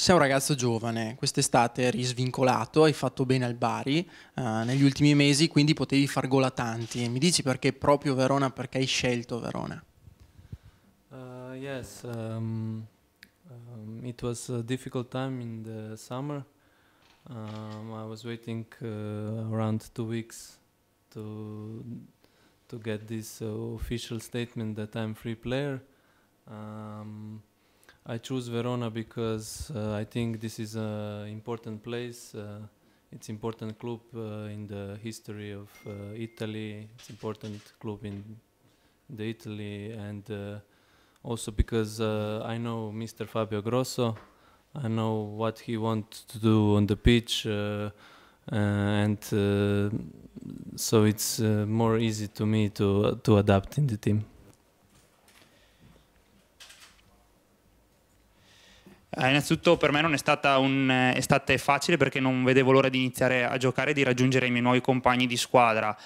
sei un ragazzo giovane, quest'estate eri svincolato, hai fatto bene al Bari eh, negli ultimi mesi, quindi potevi far gol a tanti. Mi dici perché proprio Verona, perché hai scelto Verona? Uh, yes, um, um, it was a difficult time in the summer. Um, I was waiting uh, around two weeks to, to get this uh, official statement that I'm free player. Um, I choose Verona because uh, I think this is an important place. Uh, it's important club uh, in the history of uh, Italy. It's important club in the Italy and uh, also because uh, I know Mr. Fabio Grosso. I know what he wants to do on the pitch. and so it's more easy to me to to adapt in the team. Eh, innanzitutto per me non è stata un'estate eh, facile perché non vedevo l'ora di iniziare a giocare e di raggiungere i miei nuovi compagni di squadra.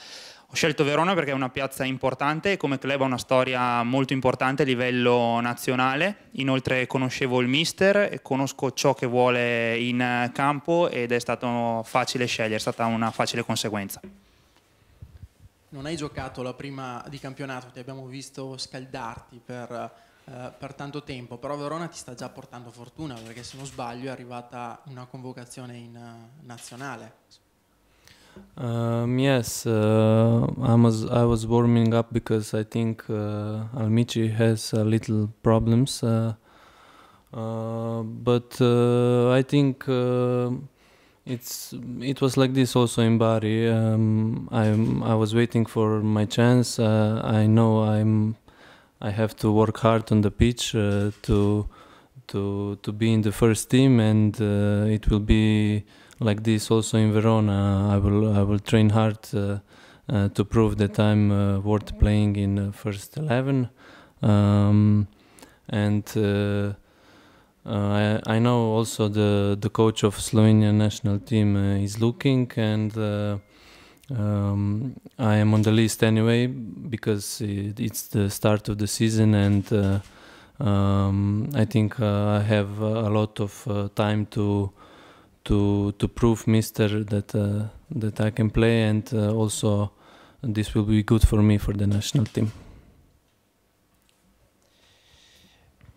Ho scelto Verona perché è una piazza importante e come club ha una storia molto importante a livello nazionale. Inoltre conoscevo il mister e conosco ciò che vuole in eh, campo ed è stato facile scegliere, è stata una facile conseguenza. Non hai giocato la prima di campionato, ti abbiamo visto scaldarti per eh, eh, per tanto tempo, però Verona ti sta già portando fortuna perché se non sbaglio è arrivata una convocazione in eh, uh, nazionale. Um, yes, uh, I, was, I was warming up because I think uh, Almici has a little problems, uh, uh, but uh, I think uh, it's it was like this also in Bari. Um, I I was waiting for my chance. Uh, I know I'm I have to work hard on the pitch uh, to to to be in the first team, and uh, it will be like this also in Verona. I will I will train hard uh, to prove that I'm worth playing in first eleven, um, and. Uh, I, I, know also the the coach of Slovenian national team uh, is looking and uh, um, I am on the list anyway because it, it's the start of the season, and uh, um, I think uh, I have uh, a lot of uh, time to to to prove Mister that uh, that I can play, and uh, also this will be good for me for the national team.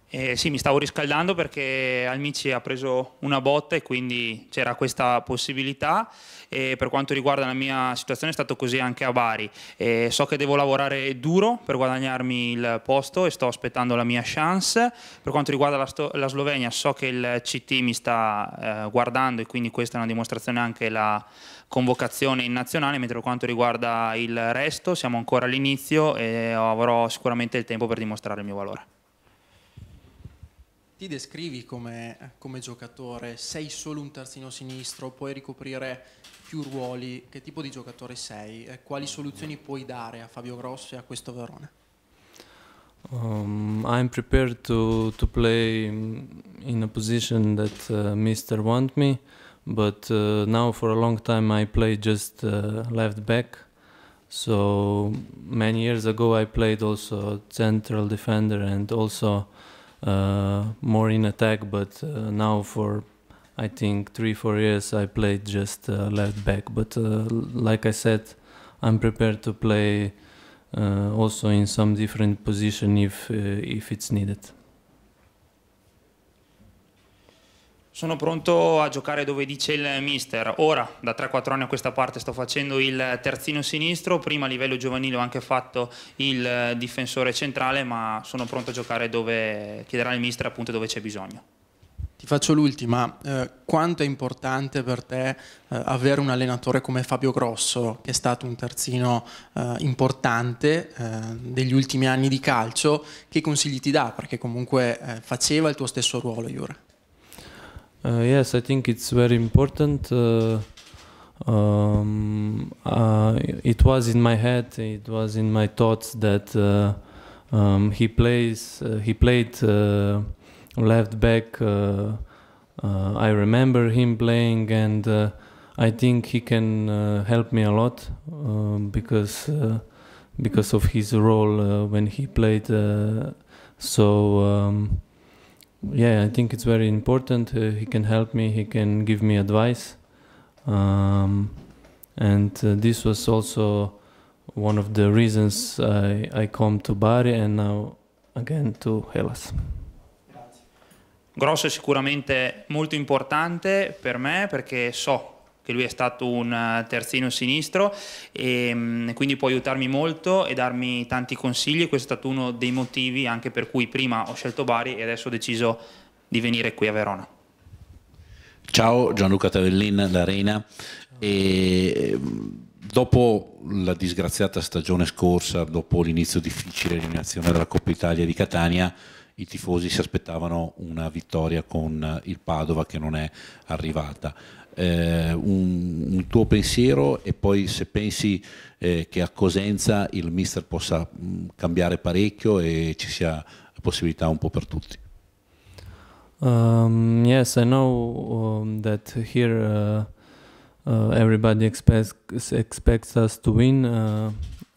Eh, sì, mi stavo riscaldando perché Almici ha preso una botta e quindi c'era questa possibilità. E per quanto riguarda la mia situazione è stato così anche a Bari. Eh, so che devo lavorare duro per guadagnarmi il posto e sto aspettando la mia chance. Per quanto riguarda la, la Slovenia so che il CT mi sta eh, guardando e quindi questa è una dimostrazione anche la convocazione in nazionale, mentre per quanto riguarda il resto siamo ancora all'inizio e avrò sicuramente il tempo per dimostrare il mio valore ti descrivi come, come, giocatore? Sei solo un terzino sinistro, puoi ricoprire più ruoli, che tipo di giocatore sei? quali soluzioni puoi dare a Fabio Grosso e a questo Verone? Um, I'm prepared to, to play in a position that uh, Mister want me, but uh, now for a long time I play just uh, left back. So many years ago I played also central defender and also Uh, more in attack, but uh, now for I think three four years I played just uh, left back. But like I said, I'm prepared to play also in some different position if if it's needed. Sono pronto a giocare dove dice il mister. Ora, da 3-4 anni a questa parte, sto facendo il terzino sinistro. Prima a livello giovanile ho anche fatto il difensore centrale, ma sono pronto a giocare dove chiederà il mister, appunto dove c'è bisogno. Ti faccio l'ultima. Eh, quanto è importante per te eh, avere un allenatore come Fabio Grosso, che è stato un terzino eh, importante eh, degli ultimi anni di calcio? Che consigli ti dà? Perché comunque eh, faceva il tuo stesso ruolo, Iura. Uh, yes, I think it's very important. Uh, um, uh, it was in my head, it was in my thoughts that uh, um, he plays, uh, he played uh, left back. I remember him playing, and I think he can help me a lot um, because because of his role when he played. so. Um, yeah, I think it's very important. Uh, he can help me. He can give me advice. Um, and uh, this was also one of the reasons I, I come to Bari and now again to Hellas. Grosso è sicuramente molto importante per me perché so che lui è stato un eh, terzino sinistro e ehm, quindi può aiutarmi molto e darmi tanti consigli. Questo è stato uno dei motivi anche per cui prima ho scelto Bari e adesso ho deciso di venire qui a Verona. Ciao Gianluca Tavellin, l'Arena. E dopo la disgraziata stagione scorsa, dopo l'inizio difficile eliminazione della Coppa Italia di Catania, i tifosi si aspettavano una vittoria con il Padova che non è arrivata eh, un, un, tuo pensiero e poi se pensi eh, che a Cosenza il mister possa mh, mm, cambiare parecchio e ci sia la possibilità un po' per tutti. Um, yes, I know um, that here uh, uh, everybody expects, expects us to win. Uh,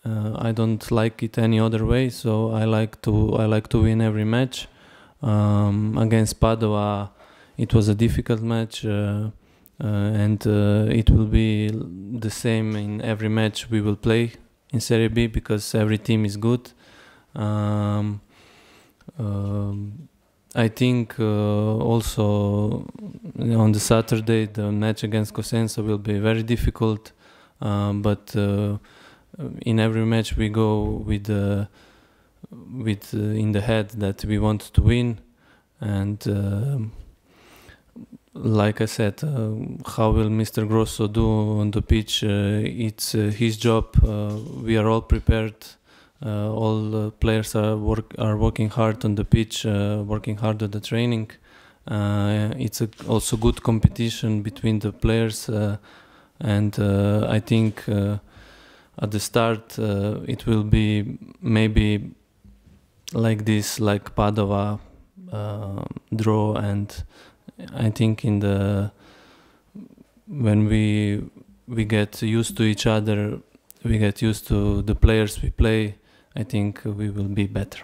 uh, I don't like it any other way, so I like to I like to win every match. Um, against Padova, it was a difficult match. Uh, Uh, and uh, it will be the same in every match we will play in Serie B because every team is good. Um, um, I think uh, also on the Saturday the match against Cosenza will be very difficult, um, but uh, in every match we go with uh, with uh, in the head that we want to win, and. Um, like I said, uh, how will Mr. Grosso do on the pitch? Uh, it's uh, his job. Uh, we are all prepared. Uh, all players are work are working hard on the pitch, uh, working hard at the training. it's a, also good competition between the players, and I think at the start it will be maybe like this, like Padova draw and. I think in the when we we get used to each other, we get used to the players we play. I think we will be better.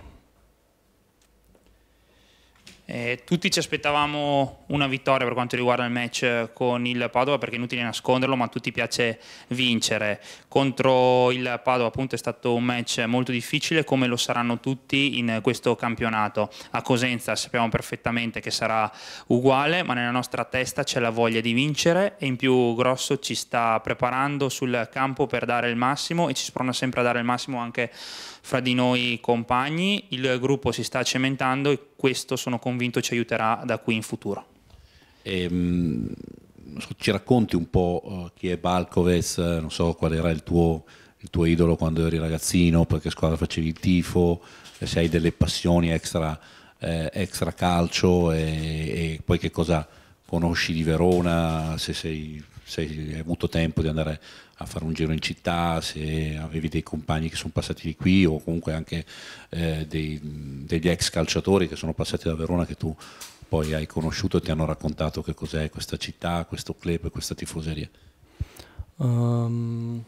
Eh, tutti ci aspettavamo una vittoria per quanto riguarda il match eh, con il Padova perché è inutile nasconderlo ma a tutti piace vincere contro il Padova appunto è stato un match molto difficile come lo saranno tutti in questo campionato a Cosenza sappiamo perfettamente che sarà uguale ma nella nostra testa c'è la voglia di vincere e in più Grosso ci sta preparando sul campo per dare il massimo e ci sprona sempre a dare il massimo anche fra di noi compagni, il gruppo si sta cementando e questo sono convinto ci aiuterà da qui in futuro. E, ehm, ci racconti un po' eh, chi è Balcoves, eh, non so qual era il tuo, il tuo idolo quando eri ragazzino, per che squadra facevi il tifo, eh, se hai delle passioni extra, eh, extra calcio e, e, poi che cosa conosci di Verona, se sei se hai avuto tempo di andare a fare un giro in città, se avevi dei compagni che sono passati di qui o comunque anche eh, dei, degli ex calciatori che sono passati da Verona che tu poi hai conosciuto e ti hanno raccontato che cos'è questa città, questo club, e questa tifoseria. Um,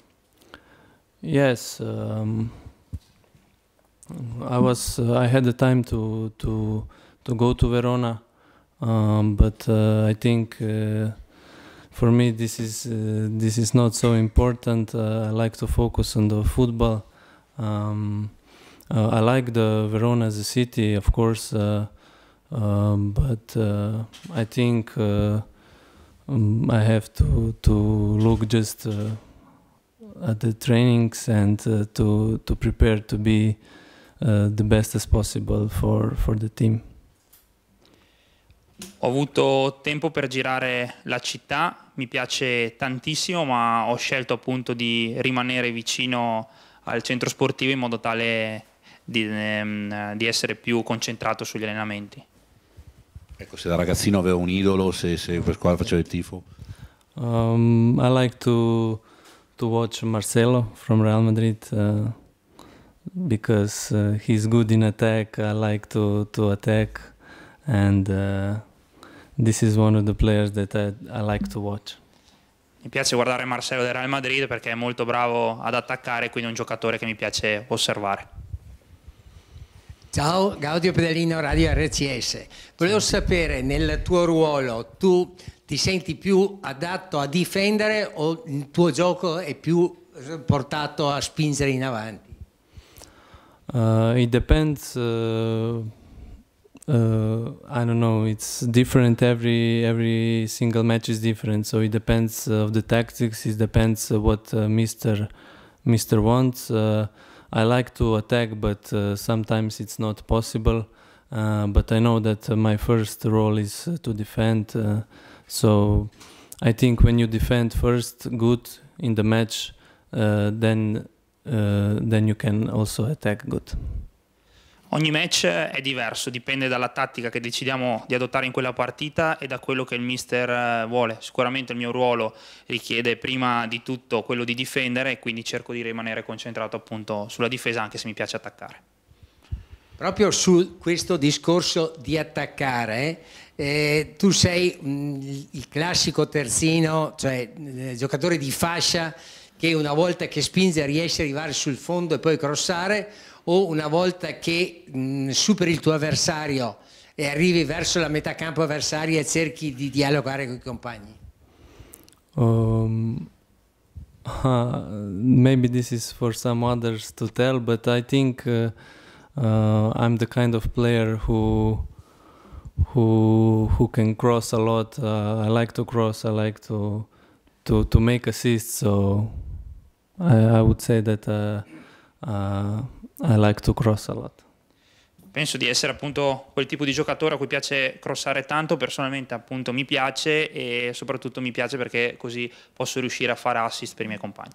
yes, um, I was uh, I had the time to to to go to Verona, um, but uh, I think. Uh, for me this is uh, this is not so important. Uh, I like to focus on the football. Um, uh, I like the Verona as a city, of course, uh, um, but uh, I think uh, um, I have to to look just at the trainings and to to prepare to be the best as possible for for the team. Ho avuto tempo per girare la città, mi piace tantissimo, ma ho scelto appunto di rimanere vicino al centro sportivo in modo tale di, ehm, di essere più concentrato sugli allenamenti. Ecco, se da ragazzino avevo un idolo, se, se per squadra facevo il tifo. Um, I like to, to watch Marcelo from Real Madrid uh, because uh, he's good in attack. I like to, to attack and uh, This is one of the players that I, I like to watch. Mi piace guardare Marcelo del Real Madrid perché è molto bravo ad attaccare, quindi è un giocatore che mi piace osservare. Ciao, Gaudio Pedalino, Radio RCS. Volevo sapere, nel tuo ruolo, tu ti senti più adatto a difendere o il tuo gioco è più portato a spingere in avanti? Uh, it depends uh, uh, I don't know. It's different every every single match is different. So it depends uh, of the tactics. It depends uh, what uh, Mister Mister wants. Uh, I like to attack, but uh, sometimes it's not possible. but I know that my first role is to defend. so I think when you defend first good in the match, then then you can also attack good. Ogni match è diverso, dipende dalla tattica che decidiamo di adottare in quella partita e da quello che il mister eh, vuole. Sicuramente il mio ruolo richiede prima di tutto quello di difendere e quindi cerco di rimanere concentrato appunto sulla difesa anche se mi piace attaccare. Proprio su questo discorso di attaccare, eh, tu sei mh, mm, il classico terzino, cioè eh, giocatore di fascia che una volta che spinge riesce ad arrivare sul fondo e poi crossare o una volta che mh, superi il tuo avversario e arrivi verso la metà campo avversaria e cerchi di dialogare con i compagni? Um, uh, maybe this is for some others to tell, but I think uh, uh, I'm the kind of player who who who can cross a lot. Uh, I like to cross. I like to to to make assists. So I, I would say that uh, uh i like to cross a lot. Penso di essere appunto quel tipo di giocatore a cui piace crossare tanto, personalmente appunto mi piace e soprattutto mi piace perché così posso riuscire a fare assist per i miei compagni.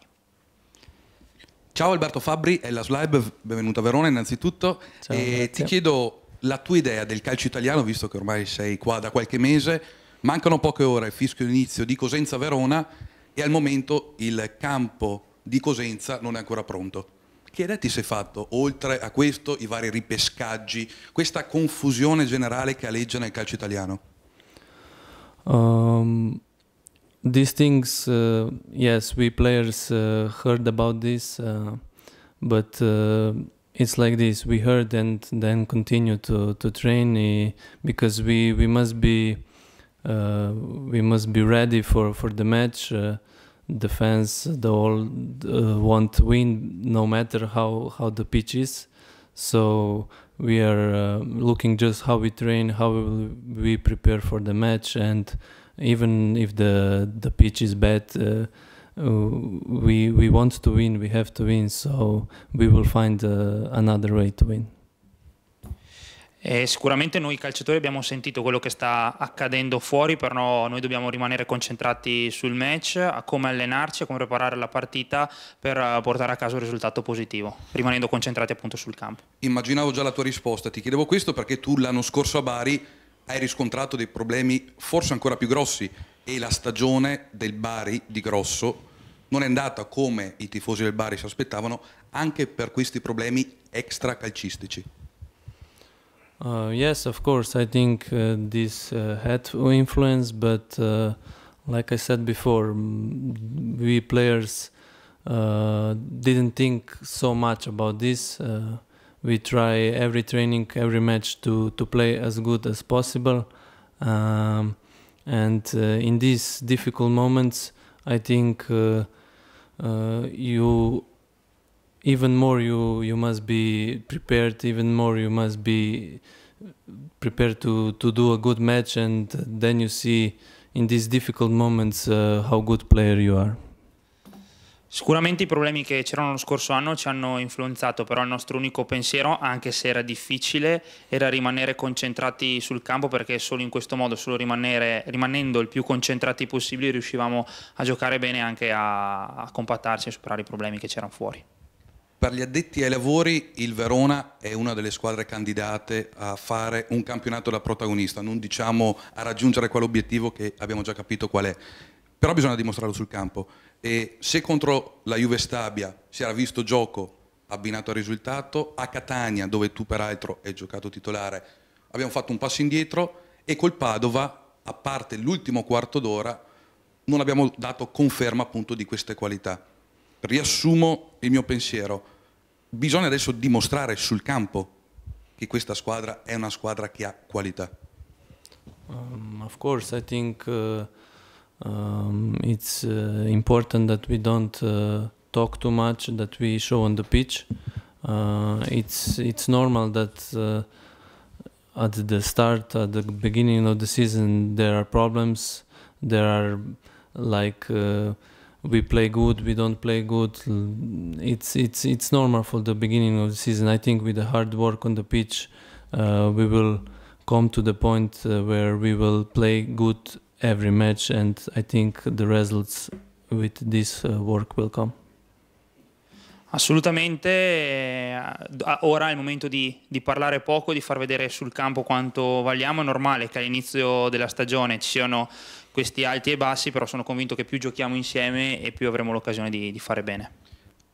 Ciao Alberto Fabbri è la Slab, benvenuto a Verona innanzitutto. Ciao, e ti chiedo la tua idea del calcio italiano, visto che ormai sei qua da qualche mese, mancano poche ore al fischio inizio di Cosenza-Verona e al momento il campo di Cosenza non è ancora pronto. Chiedete se è fatto, oltre a questo, i vari ripescaggi, questa confusione generale che alleggia nel calcio italiano. Um, these things, uh, yes, we players uh, heard about this, uh, but uh, it's like this. We heard and then continue to, to train eh, because we, we must be uh, we must be ready for, for the match. Uh, the fans they all uh, want to win no matter how how the pitch is so we are uh, looking just how we train how we prepare for the match and even if the the pitch is bad uh, we we want to win we have to win so we will find uh, another way to win Eh, sicuramente noi calciatori abbiamo sentito quello che sta accadendo fuori, però noi dobbiamo rimanere concentrati sul match, a come allenarci, a come preparare la partita per eh, portare a casa un risultato positivo, rimanendo concentrati appunto sul campo. Immaginavo già la tua risposta, ti chiedevo questo perché tu l'anno scorso a Bari hai riscontrato dei problemi forse ancora più grossi e la stagione del Bari di Grosso non è andata come i tifosi del Bari si aspettavano anche per questi problemi extra calcistici. Uh, yes, of course. I think uh, this uh, had influence, but uh, like I said before, we players uh, didn't think so much about this. Uh, we try every training, every match to to play as good as possible, um, and in these difficult moments, I think you even more you you must be prepared even more you must be prepared to to do a good match and then you see in these difficult moments uh, how good player you are Sicuramente i problemi che c'erano lo scorso anno ci hanno influenzato, però il nostro unico pensiero, anche se era difficile, era rimanere concentrati sul campo perché solo in questo modo, solo rimanere, rimanendo il più concentrati possibile, riuscivamo a giocare bene e anche a, a compattarsi e superare i problemi che c'erano fuori per gli addetti ai lavori il Verona è una delle squadre candidate a fare un campionato da protagonista, non diciamo a raggiungere quell'obiettivo che abbiamo già capito qual è, però bisogna dimostrarlo sul campo. E se contro la Juve Stabia si era visto gioco abbinato al risultato, a Catania, dove tu peraltro hai giocato titolare, abbiamo fatto un passo indietro e col Padova, a parte l'ultimo quarto d'ora, non abbiamo dato conferma appunto di queste qualità. Riassumo il mio pensiero bisogna adesso dimostrare sul campo che questa squadra è una squadra che ha qualità. Um, of course, I think uh, um, it's uh, important that we don't uh, talk too much, that we show on the pitch. Uh, it's it's normal that uh, at the start, at the beginning of the season, there are problems. There are like uh, we play good, we don't play good. It's it's it's normal for the beginning of the season. I think with the hard work on the pitch, uh, we will come to the point uh, where we will play good every match, and I think the results with this uh, work will come. Assolutamente, eh, ora è il momento di, di, parlare poco, di far vedere sul campo quanto valiamo. È normale che all'inizio della stagione ci siano questi alti e bassi, però sono convinto che più giochiamo insieme e più avremo l'occasione di, di fare bene.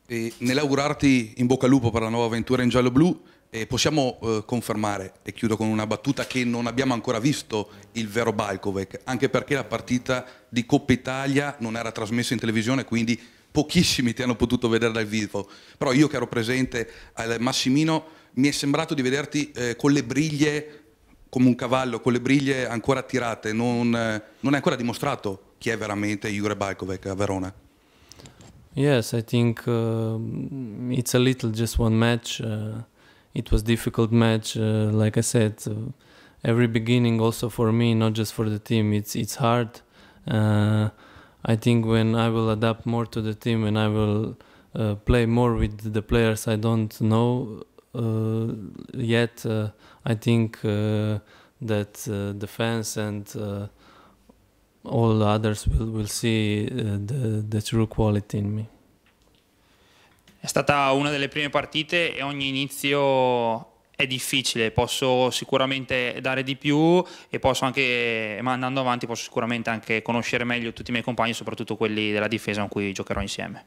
E nell'augurarti in bocca al lupo per la nuova avventura in giallo-blu, eh, possiamo eh, confermare, e chiudo con una battuta, che non abbiamo ancora visto il vero Balkovec, anche perché la partita di Coppa Italia non era trasmessa in televisione, quindi pochissimi ti hanno potuto vedere dal vivo. Però io che ero presente al Massimino, mi è sembrato di vederti eh, con le briglie come un cavallo con le briglie ancora tirate, non, eh, non è ancora dimostrato chi è veramente Jure Balkovec a Verona. Yes, I think uh, it's a little just one match. Uh, it was difficult match, uh, like I said. Uh, every beginning, also for me, not just for the team, it's it's hard. Uh, I think when I will adapt more to the team and I will uh, play more with the players I don't know, Uh, yet uh, I think uh, that the fans and all others will, will see the, the true quality in me. È stata una delle prime partite e ogni inizio è difficile, posso sicuramente dare di più e posso anche, ma andando avanti, posso sicuramente anche conoscere meglio tutti i miei compagni, soprattutto quelli della difesa con cui giocherò insieme.